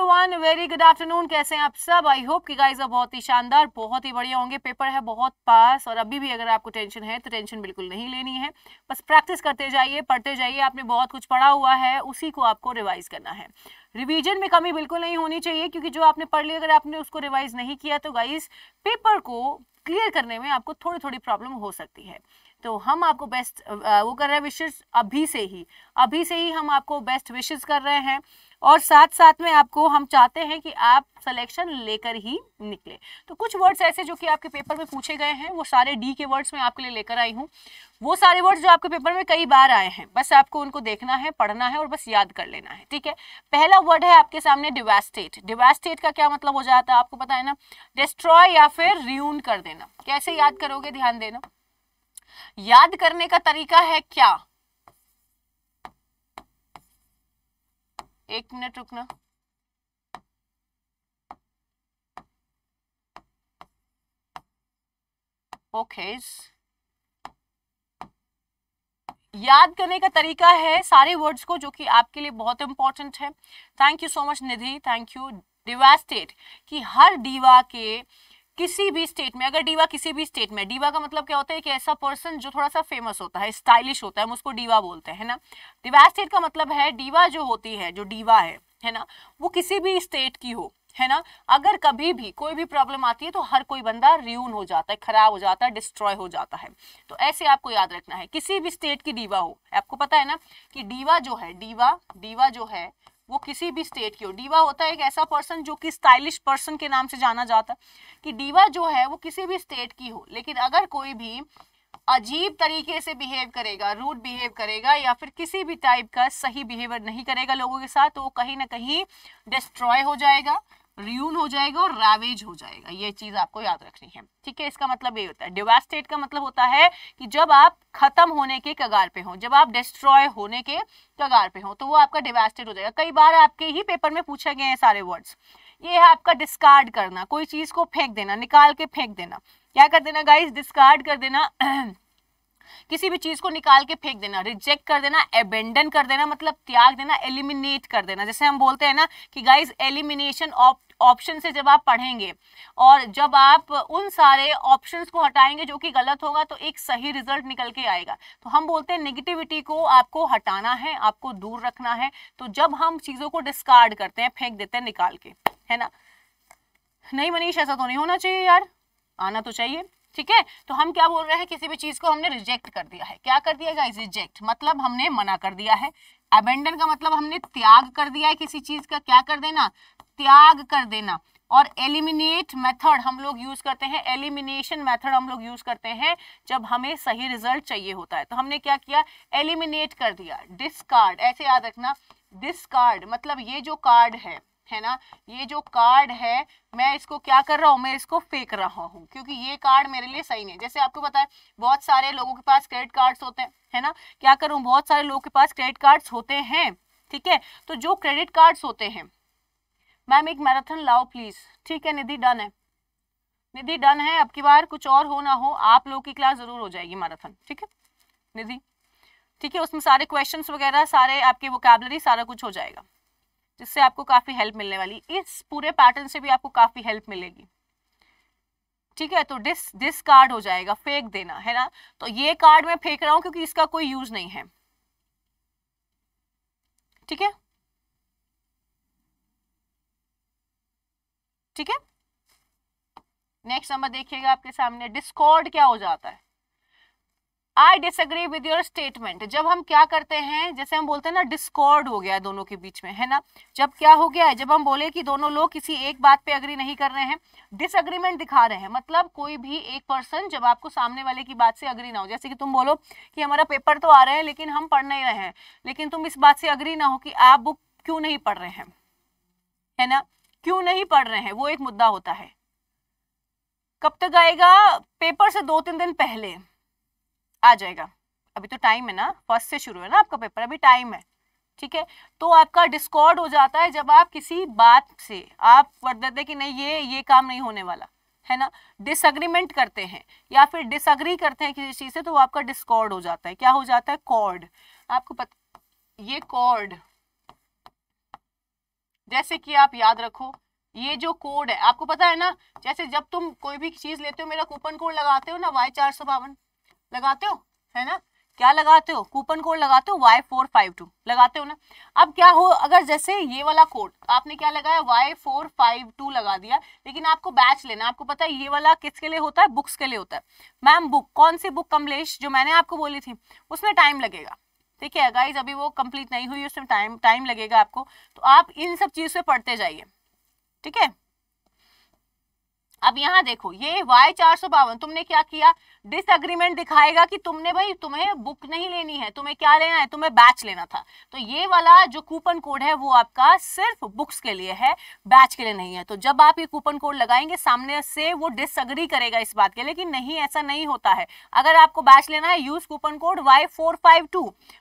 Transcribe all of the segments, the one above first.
everyone very good afternoon कैसे हैं आप सब आई होप कि गाइस अब बहुत ही शानदार बहुत ही बढ़िया होंगे पेपर है बहुत पास और अभी भी अगर आपको टेंशन है तो टेंशन बिल्कुल नहीं लेनी है बस प्रैक्टिस करते जाइए पढ़ते जाइए आपने बहुत कुछ पढ़ा हुआ है उसी को आपको रिवाइज करना है रिवीजन में कमी बिल्कुल नहीं होनी चाहिए क्योंकि जो आपने पढ़ लिया अगर आपने उसको रिवाइज नहीं किया तो गाइज पेपर को क्लियर करने में आपको थोड़ी थोड़ी प्रॉब्लम हो सकती है तो हम आपको बेस्ट वो कर रहे हैं विशेष अभी से ही अभी से ही हम आपको बेस्ट विशेष कर रहे हैं और साथ साथ में आपको हम चाहते हैं कि आप सिलेक्शन लेकर ही निकले तो कुछ वर्ड्स ऐसे जो कि आपके पेपर में पूछे गए हैं वो सारे डी के वर्ड्स में आपके लिए लेकर आई हूँ वो सारे वर्ड्स जो आपके पेपर में कई बार आए हैं बस आपको उनको देखना है पढ़ना है और बस याद कर लेना है ठीक है पहला वर्ड है आपके सामने डिवेस्टेट डिवेस्टेट का क्या मतलब हो जाता है आपको पता है ना डिस्ट्रॉय या फिर रियून कर देना कैसे याद करोगे ध्यान देना याद करने का तरीका है क्या एक मिनट रुकना ओके याद करने का तरीका है सारे वर्ड्स को जो कि आपके लिए बहुत इंपॉर्टेंट है thank you so much Nidhi thank you devastate कि हर डीवा के किसी भी स्टेट में अगर डीवा किसी भी स्टेट में डीवा का मतलब क्या होता है कि ऐसा पर्सन जो थोड़ा सा फेमस होता है स्टाइलिश होता है हम उसको डीवा बोलते हैं ना दिवा स्टेट का मतलब है डीवा जो होती है जो डीवा है है ना वो किसी भी स्टेट की हो है ना अगर कभी भी कोई भी प्रॉब्लम आती है तो हर कोई बंदा रियून हो जाता है खराब हो जाता है डिस्ट्रॉय हो जाता है तो ऐसे आपको याद रखना है किसी भी स्टेट की डीवा हो आपको पता है ना कि डीवा जो है डीवा डीवा जो है वो किसी भी स्टेट की हो डीवा होता है एक ऐसा पर्सन जो कि स्टाइलिश पर्सन के नाम से जाना जाता है कि डीवा जो है वो किसी भी स्टेट की हो लेकिन अगर कोई भी अजीब तरीके से बिहेव करेगा रूड बिहेव करेगा या फिर किसी भी टाइप का सही बिहेवियर नहीं करेगा लोगों के साथ तो वो कहीं ना कहीं डिस्ट्रॉय हो जाएगा रियून हो जाएगा और रावेज हो जाएगा ये चीज आपको याद रखनी है ठीक है इसका मतलब ये होता है डिवास्टेट का मतलब होता है कि जब आप खत्म होने के कगार पे हो जब आप डिस्ट्रॉय होने के कगार पे हो तो वो आपका डिवास्टेट हो जाएगा कई बार आपके ही पेपर में पूछे गए हैं सारे वर्ड्स ये है आपका डिस्कार्ड करना कोई चीज को फेंक देना निकाल के फेंक देना क्या कर देना गाइस डिस्कार्ड कर देना किसी भी चीज को निकाल के फेंक देना रिजेक्ट कर देना एबेंडन कर देना मतलब त्याग देना एलिमिनेट कर देना जैसे हम बोलते हैं ना कि गाइज एलिमिनेशन ऑफ ऑप्शन से जब आप पढ़ेंगे और जब आप उन सारे ऑप्शन को हटाएंगे जो कि गलत होगा तो एक सही रिजल्ट निकल के आएगा तो हम बोलते हैं नेगेटिविटी को आपको हटाना है आपको दूर रखना है तो जब हम चीज़ों को डिस्कार्ड करते हैं फेंक देते हैं निकाल के है ना नहीं मनीष ऐसा तो नहीं होना चाहिए यार आना तो चाहिए ठीक है तो हम क्या बोल रहे हैं किसी भी चीज को हमने रिजेक्ट कर दिया है क्या कर दिया गाइस रिजेक्ट मतलब हमने मना कर दिया है अबेंडन का मतलब हमने त्याग कर दिया है किसी चीज का क्या कर देना त्याग कर देना और एलिमिनेट मेथड हम लोग यूज करते हैं एलिमिनेशन मेथड हम लोग यूज करते हैं जब हमें सही रिजल्ट चाहिए होता है तो हमने क्या किया एलिमिनेट कर दिया डिस्कार्ड ऐसे याद रखना डिस्कार्ड मतलब ये जो कार्ड है है ना ये जो कार्ड है मैं इसको क्या कर रहा हूँ मैं इसको फेंक रहा हूँ क्योंकि ये कार्ड मेरे लिए सही नहीं है जैसे आपको पता है बहुत सारे लोगों के पास क्रेडिट कार्ड्स होते हैं है ना क्या करूँ बहुत सारे लोगों के पास क्रेडिट कार्ड्स होते हैं ठीक है तो जो क्रेडिट कार्ड्स होते हैं मैम एक मैराथन लाओ प्लीज ठीक है निधि डन है निधि डन है अब की बार कुछ और हो ना हो आप लोग की क्लास जरूर हो जाएगी मैराथन ठीक है निधि ठीक है उसमें सारे क्वेश्चंस वगैरह सारे आपके वोकेबलरी सारा कुछ हो जाएगा जिससे आपको काफ़ी हेल्प मिलने वाली इस पूरे पैटर्न से भी आपको काफ़ी हेल्प मिलेगी ठीक है तो डिस डिस कार्ड हो जाएगा फेंक देना है ना तो ये कार्ड मैं फेंक रहा हूँ क्योंकि इसका कोई यूज नहीं है ठीक है ठीक है नेक्स्ट नंबर देखिएगा आपके सामने डिस्कॉर्ड क्या हो जाता है I disagree with your statement जब हम क्या करते हैं जैसे हम बोलते हैं ना डिस्कॉर्ड हो गया है दोनों के बीच में है ना जब क्या हो गया है जब हम बोले कि दोनों लोग किसी एक बात पे अग्री नहीं कर रहे हैं डिसअग्रीमेंट दिखा रहे हैं मतलब कोई भी एक पर्सन जब आपको सामने वाले की बात से अग्री ना हो जैसे कि तुम बोलो कि हमारा पेपर तो आ रहे हैं लेकिन हम पढ़ नहीं रहे हैं लेकिन तुम इस बात से अग्री ना हो कि आप बुक क्यों नहीं पढ़ रहे हैं है ना क्यों नहीं पढ़ रहे हैं वो एक मुद्दा होता है कब तक आएगा पेपर से दो तीन दिन पहले आ जाएगा अभी तो टाइम है ना फर्स्ट से शुरू है ना आपका पेपर अभी टाइम है ठीक है तो आपका डिस्कॉर्ड हो जाता है जब आप किसी बात से आप कर देते कि नहीं ये ये काम नहीं होने वाला है ना डिसअग्रीमेंट करते हैं या फिर डिसअग्री करते हैं किसी चीज़ से तो वो आपका डिस्कॉर्ड हो जाता है क्या हो जाता है कॉर्ड आपको पता ये कॉर्ड जैसे कि आप याद रखो ये जो कोड है आपको पता है ना जैसे जब तुम कोई भी चीज लेते हो मेरा कूपन कोड लगाते हो ना वाई चार सौ बावन लगाते हो है ना क्या लगाते हो कूपन कोड लगाते हो वाई फोर फाइव टू लगाते हो ना अब क्या हो अगर जैसे ये वाला कोड आपने क्या लगाया वाई फोर फाइव टू लगा दिया लेकिन आपको बैच लेना आपको पता है ये वाला किसके लिए होता है बुक्स के लिए होता है मैम बुक कौन सी बुक कमलेश जो मैंने आपको बोली थी उसमें टाइम लगेगा ठीक है गाइज अभी वो कंप्लीट नहीं हुई उसमें टाइम टाइम लगेगा आपको तो आप इन सब चीज़ से पढ़ते जाइए ठीक है अब यहाँ देखो ये वाई चार सौ बावन तुमने क्या किया डिसएग्रीमेंट दिखाएगा कि तुमने भाई तुम्हें बुक नहीं लेनी है तुम्हें क्या लेना है तुम्हें बैच लेना था तो ये वाला जो कूपन कोड है वो आपका सिर्फ बुक्स के लिए है बैच के लिए नहीं है तो जब आप ये कूपन कोड लगाएंगे सामने से वो डिसअग्री करेगा इस बात के लिए कि नहीं ऐसा नहीं होता है अगर आपको बैच लेना है use coupon code Y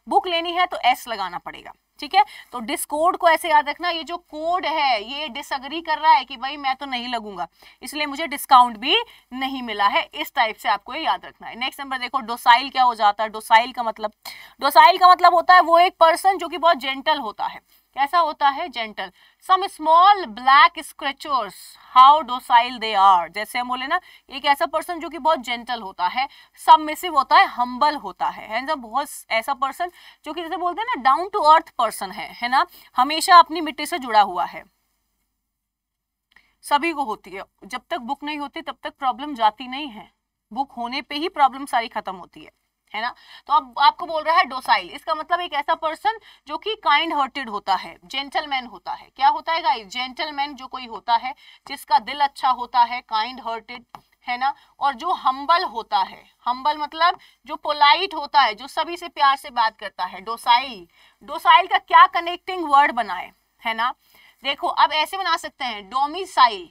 book लेनी है तो एस लगाना पड़ेगा ठीक है तो डिस्कोड को ऐसे याद रखना ये जो कोड है ये डिसअग्री कर रहा है कि भाई मैं तो नहीं लगूंगा इसलिए मुझे डिस्काउंट भी नहीं मिला है इस टाइप से आपको ये याद रखना है नेक्स्ट नंबर देखो डोसाइल क्या हो जाता है डोसाइल का मतलब डोसाइल का मतलब होता है वो एक पर्सन जो कि बहुत जेंटल होता है कैसा होता है gentle some small black scratchers how docile they are जैसे हम बोले ना एक ऐसा पर्सन जो कि बहुत जेंटल होता है सबमिसिव होता है हम्बल होता है है ना बहुत ऐसा पर्सन जो कि जैसे बोलते हैं ना डाउन टू अर्थ पर्सन है है ना हमेशा अपनी मिट्टी से जुड़ा हुआ है सभी को होती है जब तक बुक नहीं होती तब तक प्रॉब्लम जाती नहीं है बुक होने पे ही प्रॉब्लम सारी खत्म होती है है ना तो अब आपको बोल रहा है डोसाइल इसका मतलब एक ऐसा पर्सन जो कि काइंड हार्टेड होता है जेंटलमैन होता है क्या होता है गाइस जेंटलमैन जो कोई होता है जिसका दिल अच्छा होता है काइंड हार्टेड है ना और जो हम्बल होता है हम्बल मतलब जो पोलाइट होता है जो सभी से प्यार से बात करता है डोसाइल डोसाइल का क्या कनेक्टिंग वर्ड बनाए है ना देखो अब ऐसे बना सकते हैं डोमिसाइल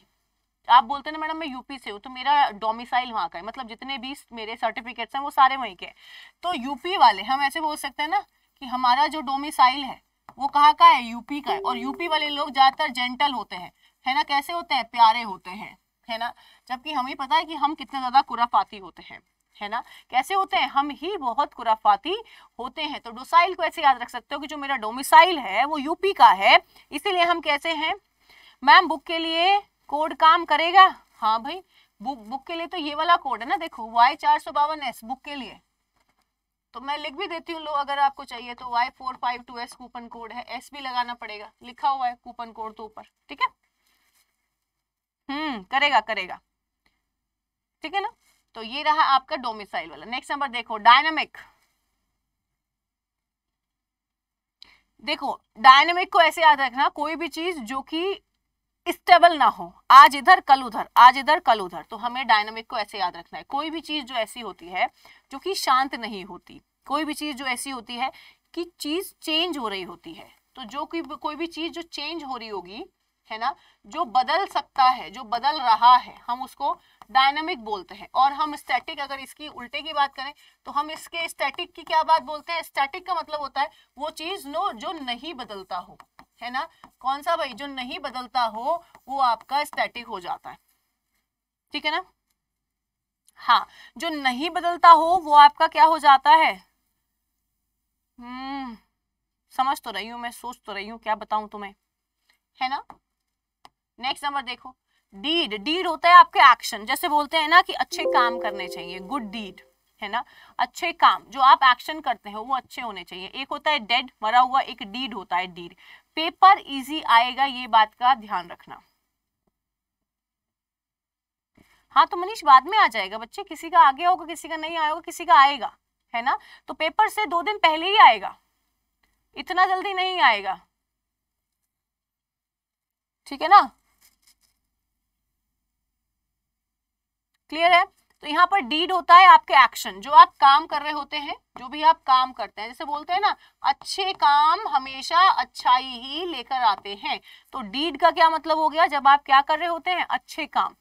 आप बोलते हैं ना मैडम मैं यूपी से हूँ तो मेरा डोमिसाइल वहाँ का है मतलब जितने भी मेरे सर्टिफिकेट्स हैं वो सारे वहीं के हैं तो यूपी वाले हम ऐसे बोल सकते हैं ना कि हमारा जो डोमिसाइल है वो कहाँ का है यूपी का है और यूपी वाले लोग ज़्यादातर जेंटल होते हैं है ना कैसे होते हैं प्यारे होते हैं है ना जबकि हमें पता है कि हम कितने ज़्यादा कुरापाती होते हैं है ना कैसे होते हैं हम ही बहुत कुराफाती होते हैं तो डोसाइल को ऐसे याद रख सकते हो कि जो मेरा डोमिसाइल है वो यूपी का है इसीलिए हम कैसे हैं मैम बुक के लिए कोड काम करेगा हाँ भाई बुक बुक के लिए तो ये वाला कोड है ना देखो वाई चार सौ बावन एस बुक के लिए तो मैं लिख भी देती हूँ लो अगर आपको चाहिए तो Y four five two S coupon code है एस भी लगाना पड़ेगा लिखा हुआ है कूपन कोड तो ऊपर ठीक है हम्म करेगा करेगा ठीक है ना तो ये रहा आपका डोमिसाइल वाला नेक्स्ट नंबर देखो डायनामिक देखो डायनेमिक को ऐसे याद रखना कोई भी चीज जो कि स्टेबल ना हो आज इधर कल उधर आज इधर कल उधर तो हमें डायनामिक को ऐसे याद रखना है कोई भी चीज जो ऐसी होती है जो कि शांत नहीं होती कोई भी चीज जो ऐसी होती है कि चीज चेंज हो रही होती है तो जो कि कोई भी चीज जो चेंज हो रही होगी है ना जो बदल सकता है जो बदल रहा है हम उसको डायनामिक बोलते हैं और हम स्टैटिक अगर इसकी उल्टे की बात करें तो हम इसके स्टैटिक की क्या बात बोलते हैं स्टैटिक का मतलब होता है वो चीज नो जो नहीं बदलता हो है ना कौन सा भाई जो नहीं बदलता हो वो आपका स्टैटिक हो जाता है ठीक है ना हाँ जो नहीं बदलता हो वो आपका क्या हो जाता है हम्म समझ तो रही हूँ मैं सोच तो रही हूँ क्या बताऊं तुम्हें है ना नेक्स्ट नंबर देखो डीड डीड होता है आपके एक्शन जैसे बोलते हैं ना कि अच्छे काम करने चाहिए गुड डीड है ना अच्छे काम जो आप एक्शन करते हो वो अच्छे होने चाहिए एक होता है डेड मरा हुआ एक डीड होता है डीड पेपर इजी आएगा ये बात का ध्यान रखना हाँ तो मनीष बाद में आ जाएगा बच्चे किसी का आगे होगा किसी का नहीं आया होगा किसी का आएगा है ना तो पेपर से दो दिन पहले ही आएगा इतना जल्दी नहीं आएगा ठीक है ना क्लियर है तो यहाँ पर डीड होता है आपके एक्शन जो आप काम कर रहे होते हैं जो भी आप काम करते हैं जैसे बोलते हैं ना अच्छे काम हमेशा अच्छाई ही लेकर आते हैं तो डीड का क्या मतलब हो गया जब आप क्या कर रहे होते हैं अच्छे काम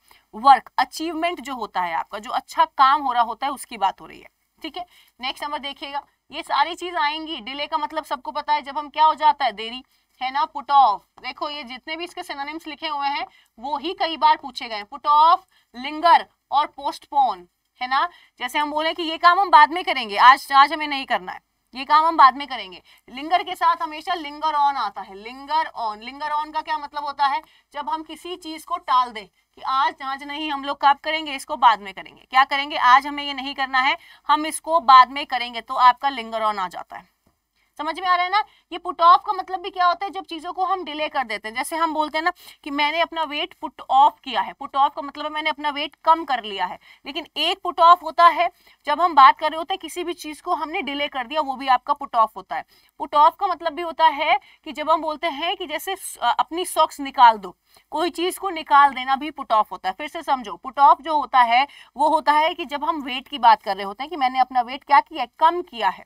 वर्क अचीवमेंट जो होता है आपका जो अच्छा काम हो रहा होता है उसकी बात हो रही है ठीक है नेक्स्ट नंबर देखिएगा ये सारी चीज आएंगी डिले का मतलब सबको पता है जब हम क्या हो जाता है देरी है ना पुट ऑफ देखो ये जितने भी इसके सिनोनिम्स लिखे हुए हैं वो ही कई बार पूछे गए पुट ऑफ लिंगर और पोस्टपोन है ना जैसे हम बोले कि ये काम हम बाद में करेंगे आज आज हमें नहीं करना है ये काम हम बाद में करेंगे लिंगर के साथ हमेशा लिंगर ऑन आता है लिंगर ऑन लिंगर ऑन का क्या मतलब होता है जब हम किसी चीज को टाल दें कि आज आज नहीं हम लोग कब करेंगे इसको बाद में करेंगे क्या करेंगे आज हमें ये नहीं करना है हम इसको बाद में करेंगे तो आपका लिंगर ऑन आ जाता है समझ में आ रहा है ना ये पुट ऑफ का मतलब भी क्या होता है जब चीज़ों को हम डिले कर देते हैं जैसे हम बोलते हैं ना कि मैंने अपना वेट पुट ऑफ किया है पुट ऑफ का मतलब है मैंने अपना वेट कम कर लिया है लेकिन एक पुट ऑफ होता है जब हम बात कर रहे होते हैं किसी भी चीज़ को हमने डिले कर दिया वो भी आपका पुट ऑफ होता है पुट ऑफ का मतलब भी होता है कि जब हम बोलते हैं कि जैसे अपनी सॉक्स निकाल दो कोई चीज़ को निकाल देना भी पुट ऑफ होता है फिर से समझो पुट ऑफ जो होता है वो होता है कि जब हम वेट की बात कर रहे होते हैं कि मैंने अपना वेट क्या किया कम किया है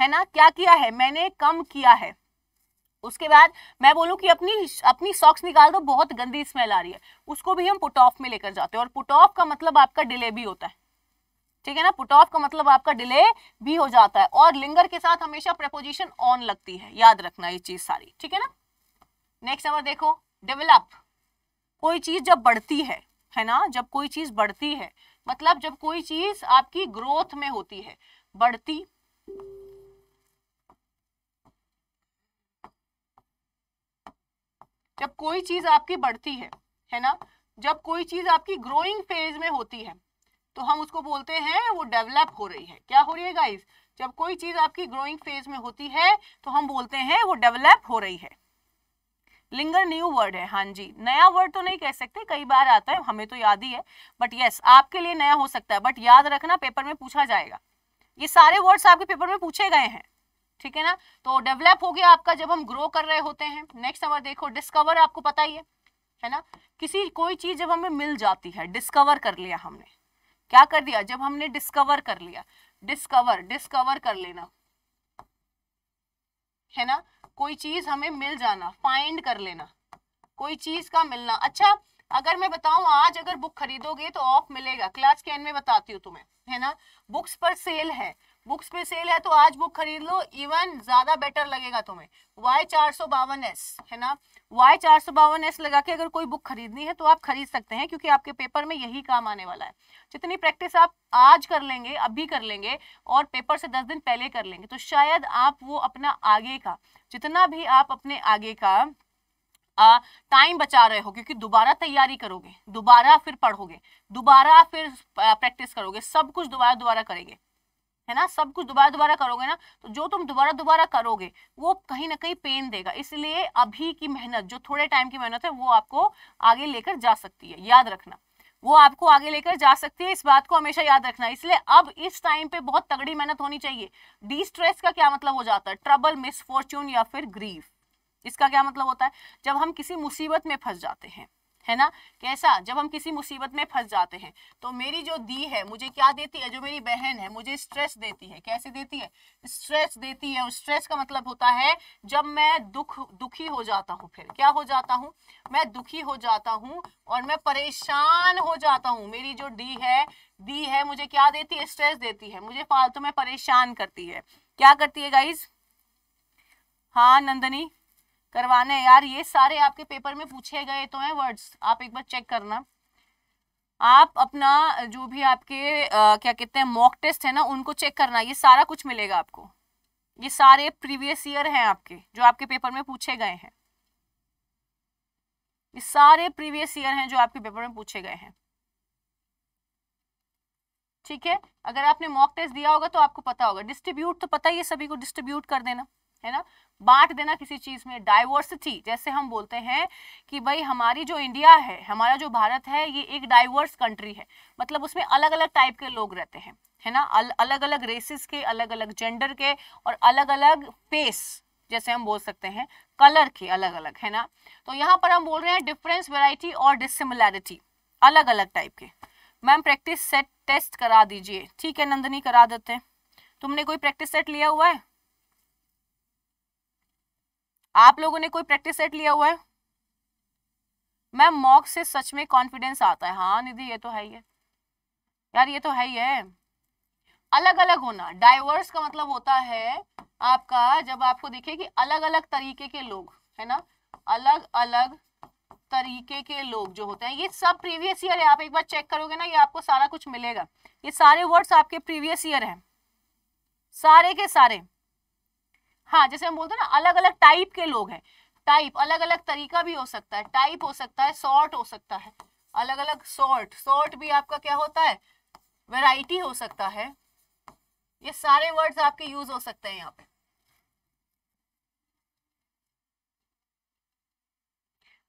है ना क्या किया है मैंने कम किया है उसके बाद मैं बोलूं कि अपनी अपनी सॉक्स निकाल दो बहुत गंदी स्मेल आ रही है उसको भी हम पुट ऑफ में लेकर जाते हैं और पुट ऑफ का मतलब आपका डिले भी होता है ठीक है ना पुट ऑफ का मतलब आपका डिले भी हो जाता है और लिंगर के साथ हमेशा प्रपोजिशन ऑन लगती है याद रखना ये चीज सारी ठीक है ना नेक्स्ट नंबर देखो डेवलप कोई चीज जब बढ़ती है है ना जब कोई चीज बढ़ती है मतलब जब कोई चीज आपकी ग्रोथ में होती है बढ़ती जब कोई चीज आपकी बढ़ती है है ना जब कोई चीज आपकी ग्रोइंग फेज में होती है तो हम उसको बोलते हैं वो डेवलप हो रही है क्या हो रही है गाइज जब कोई चीज आपकी ग्रोइंग फेज में होती है तो हम बोलते हैं वो डेवलप हो रही है लिंगर न्यू वर्ड है हाँ जी नया वर्ड तो नहीं कह सकते कई बार आता है हमें तो याद ही है बट यस आपके लिए नया हो सकता है बट याद रखना पेपर में पूछा जाएगा ये सारे वर्ड्स आपके पेपर में पूछे गए हैं ठीक है ना तो डेवलप हो गया आपका जब हम ग्रो कर रहे होते हैं नेक्स्ट नंबर देखो डिस्कवर आपको पता ही है है ना किसी कोई चीज जब हमें मिल जाती है डिस्कवर कर लिया हमने क्या कर दिया जब हमने डिस्कवर कर लिया डिस्कवर डिस्कवर कर लेना है ना कोई चीज हमें मिल जाना फाइंड कर लेना कोई चीज का मिलना अच्छा अगर मैं बताऊं आज अगर बुक खरीदोगे तो ऑफ मिलेगा क्लास के एंड में बताती हूँ तुम्हें है ना बुक्स पर सेल है बुक्स पे सेल है तो आज बुक खरीद लो इवन ज्यादा बेटर लगेगा तुम्हें वाई चार सौ बावन एस है ना वाई चार सौ बावन एस लगा के अगर कोई बुक खरीदनी है तो आप खरीद सकते हैं क्योंकि आपके पेपर में यही काम आने वाला है जितनी प्रैक्टिस आप आज कर लेंगे अभी कर लेंगे और पेपर से दस दिन पहले कर लेंगे तो शायद आप वो अपना आगे का जितना भी आप अपने आगे का टाइम बचा रहे हो क्योंकि दोबारा तैयारी करोगे दोबारा फिर पढ़ोगे दोबारा फिर प्रैक्टिस करोगे सब कुछ दोबारा दोबारा करेंगे है ना सब कुछ दोबारा दोबारा करोगे ना तो जो तुम दोबारा दोबारा करोगे वो कहीं ना कहीं पेन देगा इसलिए अभी की मेहनत जो थोड़े टाइम की मेहनत है वो आपको आगे लेकर जा सकती है याद रखना वो आपको आगे लेकर जा सकती है इस बात को हमेशा याद रखना इसलिए अब इस टाइम पे बहुत तगड़ी मेहनत होनी चाहिए डी स्ट्रेस का क्या मतलब हो जाता है ट्रबल मिसफॉर्च्यून या फिर ग्रीफ इसका क्या मतलब होता है जब हम किसी मुसीबत में फंस जाते हैं है ना कैसा जब हम किसी मुसीबत में फंस जाते हैं तो मेरी जो दी है मुझे क्या देती है जो मेरी बहन है मुझे स्ट्रेस देती है कैसे देती है स्ट्रेस देती है और स्ट्रेस का मतलब होता है जब मैं दुख दुखी हो जाता हूँ फिर क्या हो जाता हूँ मैं दुखी हो जाता हूँ और मैं परेशान हो जाता हूँ मेरी जो डी है दी है मुझे क्या देती है स्ट्रेस देती है मुझे फालतू में परेशान करती है क्या करती है गाइज हाँ नंदनी करवाना है यार ये सारे आपके पेपर में पूछे गए तो हैं वर्ड्स आप एक बार चेक करना आप अपना जो भी आपके आ, क्या कहते हैं मॉक टेस्ट है ना उनको चेक करना ये सारा कुछ मिलेगा आपको ये सारे प्रीवियस ईयर हैं आपके जो आपके पेपर में पूछे गए हैं ये सारे प्रीवियस ईयर हैं जो आपके पेपर में पूछे गए हैं ठीक है अगर आपने मॉक टेस्ट दिया होगा तो आपको पता होगा डिस्ट्रीब्यूट तो पता ही है सभी को डिस्ट्रीब्यूट कर देना है ना बांट देना किसी चीज में डाइवर्सिटी जैसे हम बोलते हैं कि भाई हमारी जो इंडिया है हमारा जो भारत है ये एक डाइवर्स कंट्री है मतलब उसमें अलग अलग टाइप के लोग रहते हैं है ना अल, अलग अलग रेसिस के अलग अलग जेंडर के और अलग अलग फेस जैसे हम बोल सकते हैं कलर के अलग अलग है ना तो यहाँ पर हम बोल रहे हैं डिफरेंस वेराइटी और डिसिमिलैरिटी अलग अलग टाइप के मैम प्रैक्टिस सेट टेस्ट करा दीजिए ठीक है नंदनी करा देते हैं तुमने कोई प्रैक्टिस सेट लिया हुआ है आप लोगों ने कोई प्रैक्टिस सेट लिया हुआ है मैम मॉक से सच में कॉन्फिडेंस आता है हाँ निधि ये तो है ही है यार ये तो है ही है अलग अलग होना डाइवर्स का मतलब होता है आपका जब आपको देखे कि अलग अलग तरीके के लोग है ना अलग अलग तरीके के लोग जो होते हैं ये सब प्रीवियस ईयर है आप एक बार चेक करोगे ना ये आपको सारा कुछ मिलेगा ये सारे वर्ड्स आपके प्रीवियस ईयर हैं सारे के सारे हाँ जैसे हम बोलते हैं ना अलग अलग टाइप के लोग हैं टाइप अलग अलग तरीका भी हो सकता है टाइप हो सकता है सॉर्ट हो सकता है अलग अलग सॉर्ट सॉर्ट भी आपका क्या होता है वैरायटी हो सकता है ये सारे वर्ड्स आपके यूज हो सकते हैं यहाँ पे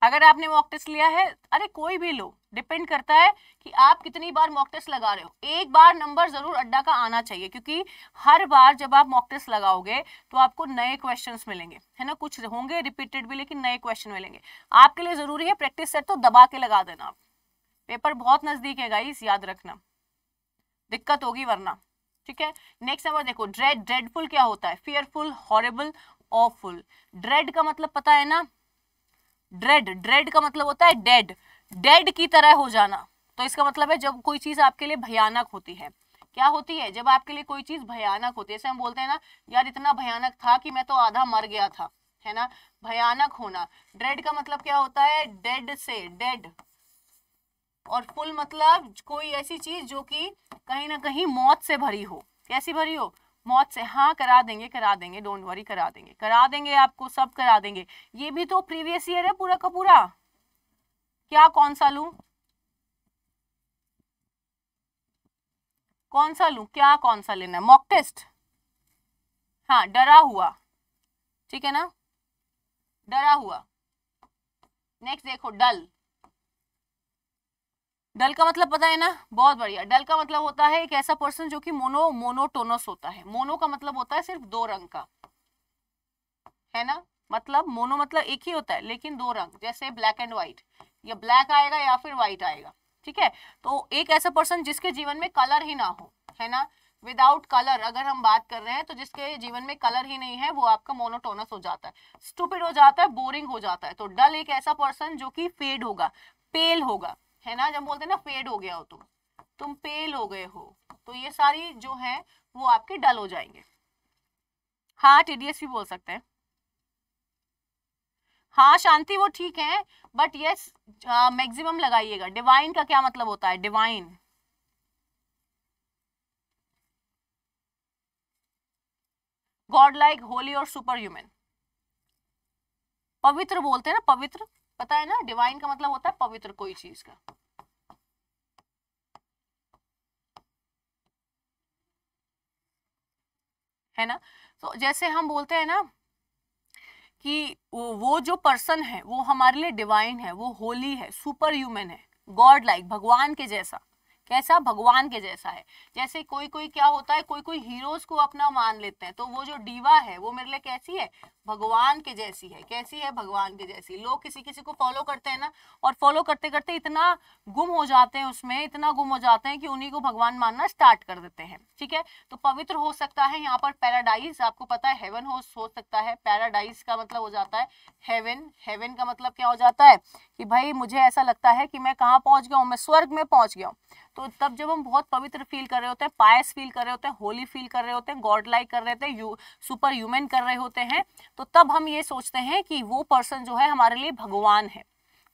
अगर आपने मॉक टेस्ट लिया है अरे कोई भी लो डिपेंड करता है कि आप कितनी बार मॉक टेस्ट लगा रहे हो एक बार नंबर जरूर अड्डा का आना चाहिए क्योंकि हर बार जब आप मॉक टेस्ट लगाओगे तो आपको नए क्वेश्चंस मिलेंगे है ना कुछ होंगे रिपीटेड भी लेकिन नए क्वेश्चन मिलेंगे आपके लिए जरूरी है प्रैक्टिस सेट तो दबा के लगा देना आप पेपर बहुत नजदीक है गाइस याद रखना दिक्कत होगी वरना ठीक है नेक्स्ट नंबर देखो ड्रेड ड्रेडफुल क्या होता है फियरफुल हॉरेबल ऑफुल ड्रेड का मतलब पता है ना ड्रेड ड्रेड का मतलब होता है डेड डेड की तरह हो जाना तो इसका मतलब है जब कोई चीज आपके लिए भयानक होती है क्या होती है जब आपके लिए कोई चीज भयानक होती है जैसे हम बोलते हैं ना यार इतना भयानक था कि मैं तो आधा मर गया था है ना भयानक होना डेड का मतलब क्या होता है डेड से डेड और फुल मतलब कोई ऐसी चीज जो कि कहीं ना कहीं मौत से भरी हो कैसी भरी हो मौत से हाँ करा देंगे करा देंगे डोंट वरी करा देंगे करा देंगे आपको सब करा देंगे ये भी तो प्रीवियस ईयर है पूरा का पूरा क्या कौन सा लू कौन सा लू क्या कौन सा लेना है मॉक टेस्ट हाँ डरा हुआ ठीक है ना डरा हुआ नेक्स्ट देखो डल डल का मतलब पता है ना बहुत बढ़िया डल का मतलब होता है एक ऐसा पर्सन जो कि मोनो मोनोटोनस होता है मोनो का मतलब होता है सिर्फ दो रंग का है ना मतलब मोनो मतलब एक ही होता है लेकिन दो रंग जैसे ब्लैक एंड व्हाइट या ब्लैक आएगा या फिर व्हाइट आएगा ठीक है तो एक ऐसा पर्सन जिसके जीवन में कलर ही ना हो है ना विदाउट कलर अगर हम बात कर रहे हैं तो जिसके जीवन में कलर ही नहीं है वो आपका मोनोटोनस हो जाता है स्टूपिड हो जाता है बोरिंग हो जाता है तो डल एक ऐसा पर्सन जो कि फेड होगा पेल होगा है ना जब बोलते हैं ना फेड हो गया हो तुम तुम पेल हो गए हो तो ये सारी जो है वो आपके डल हो जाएंगे हाँ टीडीएस भी बोल सकते हैं हाँ शांति वो ठीक है बट यस मैक्सिमम लगाइएगा डिवाइन का क्या मतलब होता है डिवाइन गॉड लाइक होली और सुपर ह्यूमन पवित्र बोलते हैं ना पवित्र पता है ना डिवाइन का मतलब होता है पवित्र कोई चीज का है ना तो जैसे हम बोलते हैं ना कि वो जो पर्सन है वो हमारे लिए डिवाइन है वो होली है सुपर ह्यूमन है गॉड लाइक भगवान के जैसा कैसा भगवान के जैसा है जैसे कोई कोई क्या होता है कोई कोई हीरोज को अपना मान लेते हैं तो वो जो डीवा है वो मेरे लिए कैसी है भगवान के जैसी है कैसी है भगवान के जैसी लोग किसी किसी को फॉलो करते हैं ना और फॉलो करते करते इतना गुम हो जाते हैं उसमें इतना गुम हो जाते हैं कि उन्हीं को भगवान मानना स्टार्ट कर देते हैं ठीक है तो पवित्र हो सकता है यहाँ पर पैराडाइज आपको पता है हेवन हो, हो सकता है पैराडाइज का मतलब हो जाता है हेवन हेवन का मतलब क्या हो जाता है कि भाई मुझे ऐसा लगता है कि मैं कहाँ पहुंच गया हूँ मैं स्वर्ग में पहुंच गया हूँ तो तब जब हम बहुत पवित्र फील कर रहे होते हैं पायस फील कर रहे होते हैं होली फील कर रहे होते हैं गॉड लाइक कर रहे होते हैं सुपर ह्यूमन कर रहे होते हैं तो तब हम ये सोचते हैं कि वो पर्सन जो है हमारे लिए भगवान है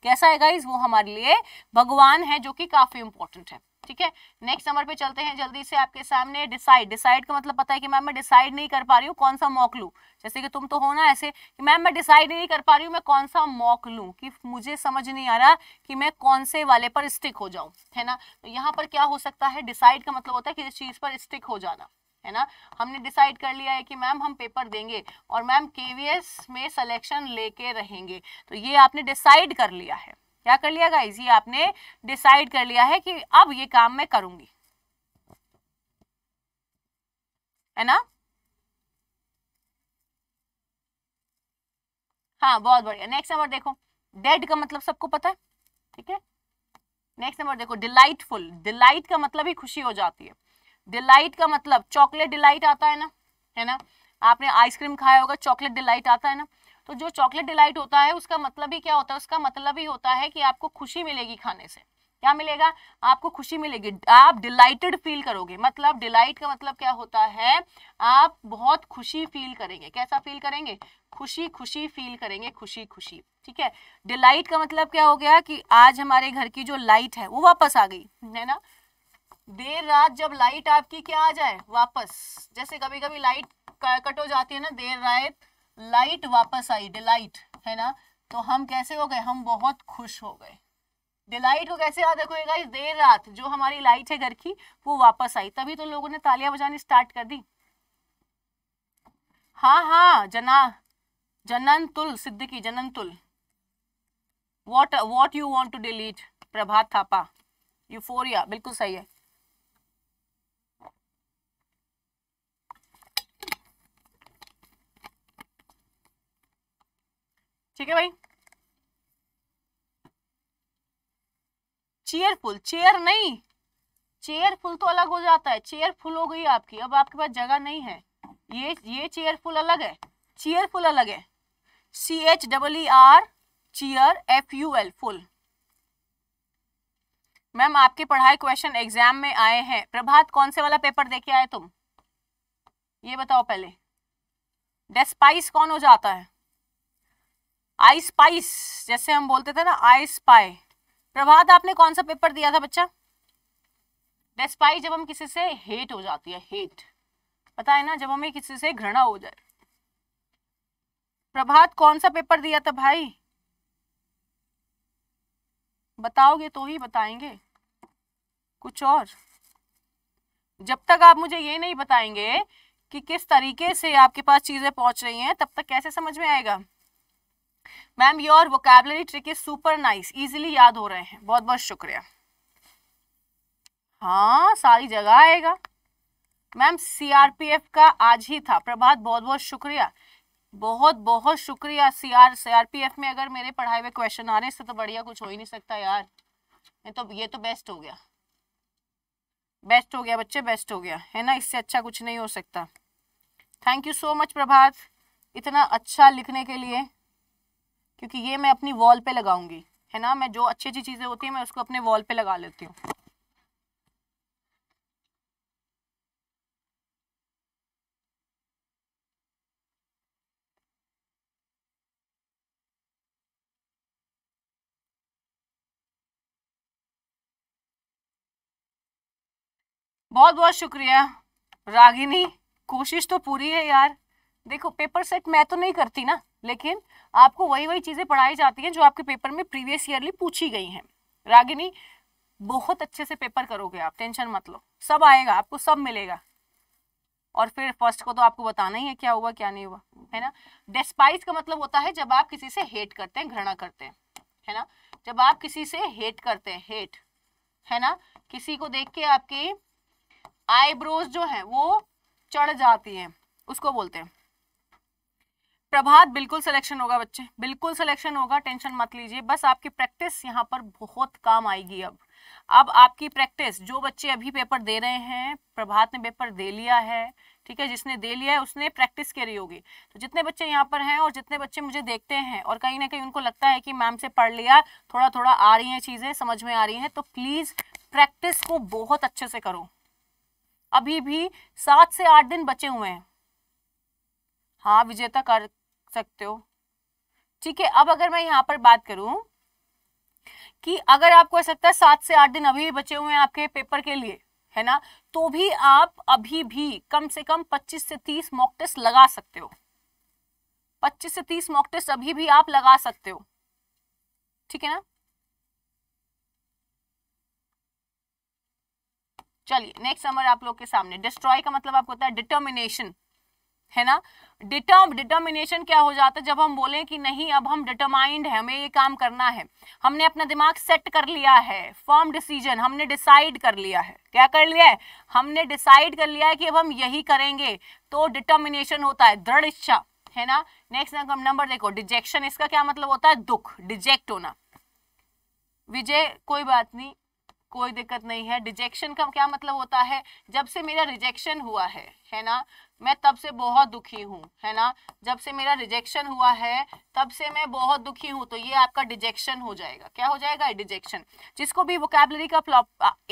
कैसा है गाइज वो हमारे लिए भगवान है जो कि काफी इंपॉर्टेंट है ठीक है नेक्स्ट नंबर पे चलते हैं जल्दी से आपके सामने डिसाइड डिसाइड का मतलब पता है कि मैम मैं डिसाइड नहीं कर पा रही हूँ कौन सा मॉक लू जैसे कि तुम तो हो ना ऐसे कि मैम मैं डिसाइड नहीं कर पा रही हूँ मैं कौन सा मॉक लू कि मुझे समझ नहीं आ रहा कि मैं कौन से वाले पर स्टिक हो जाऊँ है ना तो यहाँ पर क्या हो सकता है डिसाइड का मतलब होता है कि इस चीज पर स्टिक हो जाना है ना हमने डिसाइड कर लिया है कि मैम हम पेपर देंगे और मैम केवीएस में सिलेक्शन लेके रहेंगे तो ये आपने डिसाइड कर लिया है क्या कर लिया गाइज ये आपने डिसाइड कर लिया है कि अब ये काम मैं करूंगी है ना हाँ बहुत बढ़िया नेक्स्ट नंबर देखो डेड का मतलब सबको पता है ठीक है नेक्स्ट नंबर देखो डिलाइटफुल डिलाइट का मतलब ही खुशी हो जाती है डिलाइट का मतलब चॉकलेट डिलाइट आता है ना है ना आपने आइसक्रीम खाया होगा चॉकलेट डिलाइट आता है ना तो जो चॉकलेट डिलाइट होता है उसका मतलब ही क्या होता है उसका मतलब ही होता है कि आपको खुशी मिलेगी खाने से क्या मिलेगा आपको खुशी मिलेगी आप डिलाइटेड फील करोगे मतलब डिलाइट का मतलब क्या होता है आप बहुत खुशी फील करेंगे कैसा फील करेंगे खुशी खुशी फील करेंगे खुशी खुशी ठीक है डिलाइट का मतलब क्या हो गया कि आज हमारे घर की जो लाइट है वो वापस आ गई है ना देर रात जब लाइट आपकी क्या आ जाए वापस जैसे कभी कभी लाइट कट हो जाती है ना देर रात लाइट वापस आई डिलाइट है ना तो हम कैसे हो गए हम बहुत खुश हो गए डिलाइट को कैसे याद रखोगे इस देर रात जो हमारी लाइट है घर की वो वापस आई तभी तो लोगों ने तालियां बजानी स्टार्ट कर दी हाँ हाँ जना जनन तुल की जनन तुल what what you want to delete Prabhat Thapa euphoria बिल्कुल सही है ठीक है भाई चेयरफुल चेयर नहीं चेयरफुल तो अलग हो जाता है चेयरफुल हो गई आपकी अब आपके पास जगह नहीं है ये ये चेयरफुल अलग है चेयरफुल अलग है C H double E R cheer F U L full ma'am आपकी पढ़ाई क्वेश्चन एग्जाम में आए हैं प्रभात कौन से वाला पेपर देके आए तुम ये बताओ पहले डेस्पाइस कौन हो जाता है आई स्पाइस जैसे हम बोलते थे ना आई स्पाई प्रभात आपने कौन सा पेपर दिया था बच्चा डेस्पाई जब हम किसी से हेट हो जाती है हेट पता है ना जब हमें किसी से घृणा हो जाए प्रभात कौन सा पेपर दिया था भाई बताओगे तो ही बताएंगे कुछ और जब तक आप मुझे ये नहीं बताएंगे कि किस तरीके से आपके पास चीजें पहुंच रही हैं तब तक कैसे समझ में आएगा ma'am your vocabulary trick is super nice easily याद हो रहे हैं बहुत बहुत शुक्रिया हाँ सारी जगह आएगा मैम सीआरपीएफ का आज ही था प्रभात बहुत बहुत शुक्रिया बहुत बहुत शुक्रिया सीआर सीआरपीएफ में अगर मेरे पढ़ाए हुए क्वेश्चन आ रहे हैं तो बढ़िया कुछ हो ही नहीं सकता यार ये तो ये तो बेस्ट हो गया बेस्ट हो गया बच्चे बेस्ट हो गया है ना इससे अच्छा कुछ नहीं हो सकता thank you so much Prabhat इतना अच्छा लिखने के लिए क्योंकि ये मैं अपनी वॉल पे लगाऊंगी है ना मैं जो अच्छी अच्छी चीज़ें होती है मैं उसको अपने वॉल पे लगा लेती हूँ बहुत बहुत शुक्रिया रागिनी कोशिश तो पूरी है यार देखो पेपर सेट मैं तो नहीं करती ना लेकिन आपको वही वही चीज़ें पढ़ाई जाती हैं जो आपके पेपर में प्रीवियस ईयरली पूछी गई हैं रागिनी बहुत अच्छे से पेपर करोगे आप टेंशन मत लो सब आएगा आपको सब मिलेगा और फिर फर्स्ट को तो आपको बताना ही है क्या हुआ क्या नहीं हुआ है ना डिस्पाइज का मतलब होता है जब आप किसी से हेट करते हैं घृणा करते हैं है ना जब आप किसी से हेट करते हैं हेट है ना किसी को देख के आपके आईब्रोज जो है वो चढ़ जाती है उसको बोलते हैं प्रभात बिल्कुल सिलेक्शन होगा बच्चे बिल्कुल सिलेक्शन होगा टेंशन मत लीजिए बस आपकी प्रैक्टिस यहाँ पर बहुत काम आएगी अब अब आपकी प्रैक्टिस जो बच्चे अभी पेपर दे रहे हैं प्रभात ने पेपर दे लिया है ठीक है जिसने दे लिया है उसने प्रैक्टिस करी होगी तो जितने बच्चे यहाँ पर हैं और जितने बच्चे मुझे देखते हैं और कहीं ना कहीं उनको लगता है कि मैम से पढ़ लिया थोड़ा थोड़ा आ रही हैं चीज़ें समझ में आ रही हैं तो प्लीज़ प्रैक्टिस को बहुत अच्छे से करो अभी भी सात से आठ दिन बचे हुए हैं हाँ विजेता कर सकते हो ठीक है अब अगर मैं यहाँ पर बात करूं कि अगर आपको ऐसा लगता है सात से आठ दिन अभी भी बचे हुए हैं आपके पेपर के लिए है ना तो भी आप अभी भी कम से कम 25 से 30 मॉक टेस्ट लगा सकते हो 25 से 30 मॉक टेस्ट अभी भी आप लगा सकते हो ठीक है ना चलिए नेक्स्ट नंबर आप लोग के सामने डिस्ट्रॉय का मतलब आपको होता है डिटर्मिनेशन है ना डिटर्म डिटर्मिनेशन क्या हो जाता है जब हम बोले कि नहीं अब हम डिटरमाइंड है हमें ये काम करना है हमने अपना दिमाग सेट कर लिया है फॉर्म डिसीजन हमने डिसाइड कर लिया है क्या कर लिया है हमने डिसाइड कर लिया है कि अब हम यही करेंगे तो डिटर्मिनेशन होता है दृढ़ इच्छा है ना नेक्स्ट नंबर देखो डिजेक्शन इसका क्या मतलब होता है दुख डिजेक्ट होना विजय कोई बात नहीं कोई दिक्कत नहीं है डिजेक्शन का क्या मतलब होता है जब से मेरा रिजेक्शन हुआ है है ना मैं तब से बहुत दुखी हूँ है ना जब से मेरा रिजेक्शन हुआ है तब से मैं बहुत दुखी हूँ तो ये आपका डिजेक्शन हो जाएगा क्या हो जाएगा डिजेक्शन जिसको भी वोकेबलरी का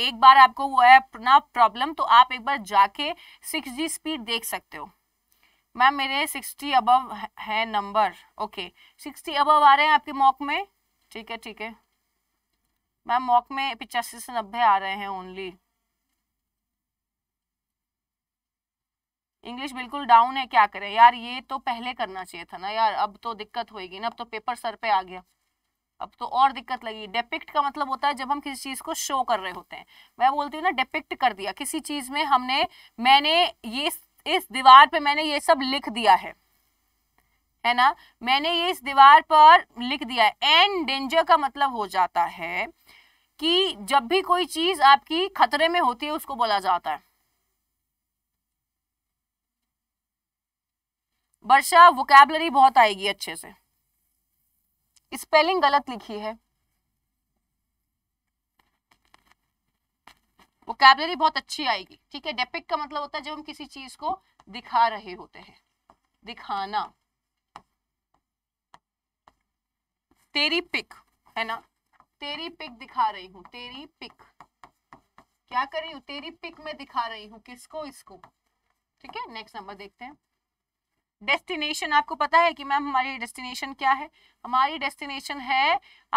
एक बार आपको हुआ है ना प्रॉब्लम तो आप एक बार जाके सिक्स जी स्पीड देख सकते हो मैम मेरे सिक्सटी अबव है नंबर ओके सिक्सटी अबव आ रहे हैं आपके मॉक में ठीक है ठीक है मैम मॉक में पिचासी से नब्बे आ रहे हैं ओनली इंग्लिश बिल्कुल डाउन है क्या करें यार ये तो पहले करना चाहिए था ना यार अब तो दिक्कत होगी ना अब तो पेपर सर पे आ गया अब तो और दिक्कत लगी डेपिक्ट का मतलब होता है जब हम किसी चीज को शो कर रहे होते हैं मैं बोलती हूँ ना डेपिक्ट कर दिया किसी चीज में हमने मैंने ये इस दीवार पे मैंने ये सब लिख दिया है है ना मैंने ये इस दीवार पर लिख दिया है एंड डेंजर का मतलब हो जाता है कि जब भी कोई चीज आपकी खतरे में होती है उसको बोला जाता है वर्षा वोकेबलरी बहुत आएगी अच्छे से स्पेलिंग गलत लिखी है वोकेबलरी बहुत अच्छी आएगी ठीक है डेपिक का मतलब होता है जब हम किसी चीज को दिखा रहे होते हैं दिखाना तेरी पिक है ना तेरी पिक दिखा रही हूँ तेरी पिक क्या कर रही हूँ तेरी पिक में दिखा रही हूँ किसको इसको ठीक है नेक्स्ट नंबर देखते हैं डेस्टिनेशन आपको पता है कि मैम हमारी डेस्टिनेशन क्या है हमारी डेस्टिनेशन है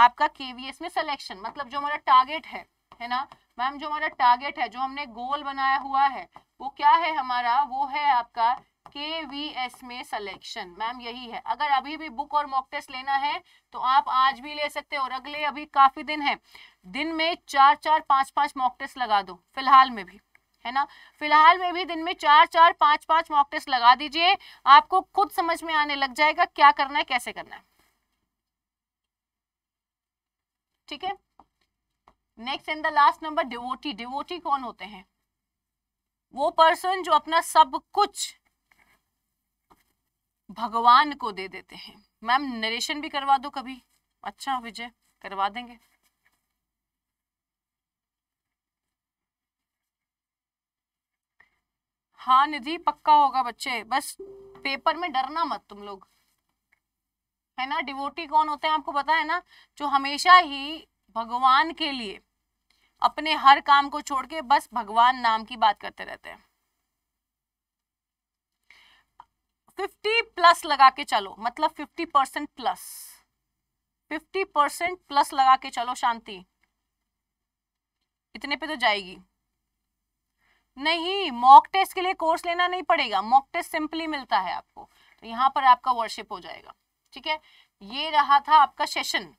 आपका केवीएस में सिलेक्शन मतलब जो हमारा टारगेट है है ना मैम जो हमारा टारगेट है जो हमने गोल बनाया हुआ है वो क्या है हमारा वो है आपका के वी एस में सिलेक्शन मैम यही है अगर अभी भी बुक और मॉक टेस्ट लेना है तो आप आज भी ले सकते हो और अगले अभी काफी दिन है दिन में चार चार पांच पांच मॉक टेस्ट लगा दो फिलहाल में भी है ना फिलहाल में भी दिन में चार चार पांच पांच मॉक टेस्ट लगा दीजिए आपको खुद समझ में आने लग जाएगा क्या करना है कैसे करना है ठीक है next and the last number devotee devotee कौन होते हैं वो पर्सन जो अपना सब कुछ भगवान को दे देते हैं मैम नरेशन भी करवा दो कभी अच्छा विजय करवा देंगे हाँ निधि पक्का होगा बच्चे बस पेपर में डरना मत तुम लोग है ना डिवोटी कौन होते हैं आपको पता है ना जो हमेशा ही भगवान के लिए अपने हर काम को छोड़ के बस भगवान नाम की बात करते रहते हैं फिफ्टी प्लस लगा के चलो मतलब fifty percent plus fifty percent plus लगा के चलो शांति इतने पे तो जाएगी नहीं मॉक टेस्ट के लिए कोर्स लेना नहीं पड़ेगा मॉक टेस्ट सिंपली मिलता है आपको तो यहाँ पर आपका वर्शिप हो जाएगा ठीक है ये रहा था आपका सेशन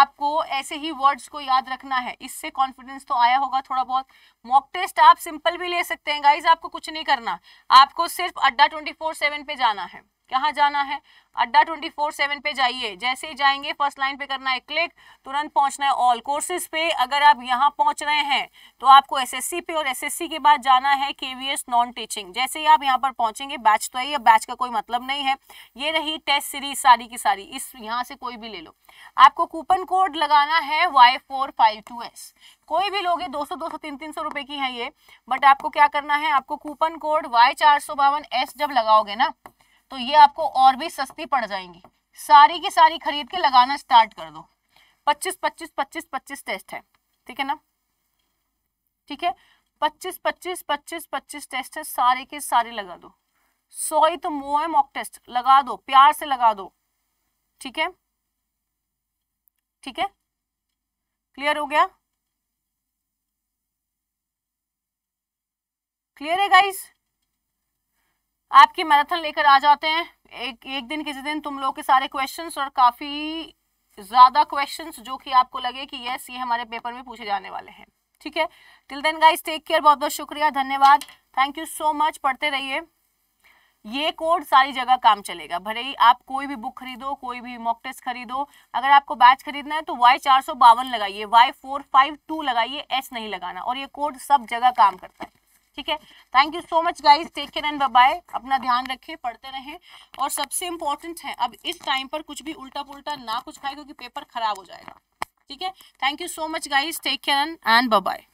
आपको ऐसे ही वर्ड्स को याद रखना है इससे कॉन्फिडेंस तो आया होगा थोड़ा बहुत मॉक टेस्ट आप सिंपल भी ले सकते हैं गाइज आपको कुछ नहीं करना आपको सिर्फ अड्डा ट्वेंटी फोर सेवन पे जाना है कहाँ जाना है अड्डा ट्वेंटी फोर सेवन पे जाइए जैसे ही जाएंगे फर्स्ट लाइन पे करना है क्लिक तुरंत पहुंचना है ऑल कोर्सेज पे अगर आप यहाँ पहुंच रहे हैं तो आपको एसएससी पे और एसएससी के बाद जाना है केवीएस नॉन टीचिंग जैसे ही आप यहाँ पर पहुंचेंगे बैच तो है बैच का कोई मतलब नहीं है ये रही टेस्ट सीरीज सारी की सारी इस यहाँ से कोई भी ले लो आपको कूपन कोड लगाना है Y four five two S कोई भी लोगे 200 200 तीन तीन सौ रुपए की है ये बट आपको क्या करना है आपको कूपन कोड वाई चार सौ बावन एस जब लगाओगे ना तो ये आपको और भी सस्ती पड़ जाएंगी सारी की सारी खरीद के लगाना स्टार्ट कर दो पच्चीस पच्चीस पच्चीस पच्चीस टेस्ट है ठीक है ना ठीक है पच्चीस पच्चीस पच्चीस पच्चीस टेस्ट है सारे के सारे लगा दो सोई तो मोए मॉक टेस्ट लगा दो प्यार से लगा दो ठीक है ठीक है क्लियर हो गया क्लियर है गाइस आपकी मैराथन लेकर आ जाते हैं एक एक दिन किसी दिन तुम लोग के सारे क्वेश्चंस और काफ़ी ज़्यादा क्वेश्चंस जो कि आपको लगे कि यस ये हमारे पेपर में पूछे जाने वाले हैं ठीक है till then guys take care बहुत बहुत शुक्रिया धन्यवाद थैंक यू सो मच पढ़ते रहिए ये कोड सारी जगह काम चलेगा भले ही आप कोई भी बुक खरीदो कोई भी मॉक टेस्ट खरीदो अगर आपको बैच खरीदना है तो वाई चार सौ बावन लगाइए वाई फोर फाइव टू लगाइए एस नहीं लगाना और ये कोड सब जगह काम करता है ठीक है thank you so much guys take care and bye अपना ध्यान रखें पढ़ते रहें और सबसे इंपॉर्टेंट है अब इस टाइम पर कुछ भी उल्टा पुलटा ना कुछ खाए क्योंकि पेपर खराब हो जाएगा ठीक है thank you so much guys take care and bye